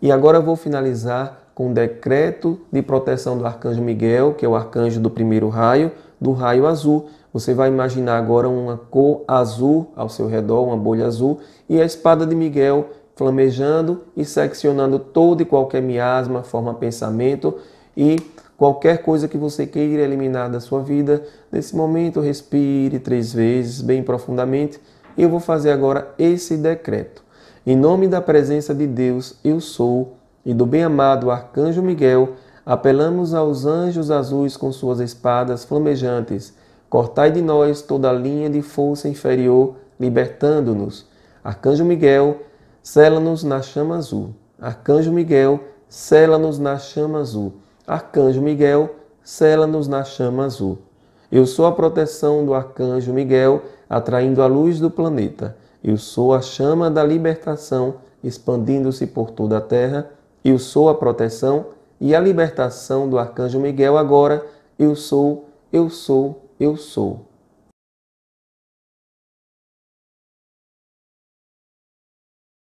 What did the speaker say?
E agora eu vou finalizar com o decreto de proteção do arcanjo Miguel, que é o arcanjo do primeiro raio, do raio azul. Você vai imaginar agora uma cor azul ao seu redor, uma bolha azul, e a espada de Miguel flamejando e seccionando todo e qualquer miasma, forma pensamento e qualquer coisa que você queira eliminar da sua vida. Nesse momento, respire três vezes, bem profundamente. Eu vou fazer agora esse decreto. Em nome da presença de Deus, eu sou, e do bem-amado arcanjo Miguel, apelamos aos anjos azuis com suas espadas flamejantes. Cortai de nós toda linha de força inferior, libertando-nos. Arcanjo Miguel, sela-nos na chama azul. Arcanjo Miguel, sela-nos na chama azul. Arcanjo Miguel, sela-nos na chama azul. Eu sou a proteção do Arcanjo Miguel, atraindo a luz do planeta. Eu sou a chama da libertação, expandindo-se por toda a terra. Eu sou a proteção e a libertação do arcanjo Miguel agora. Eu sou, eu sou, eu sou.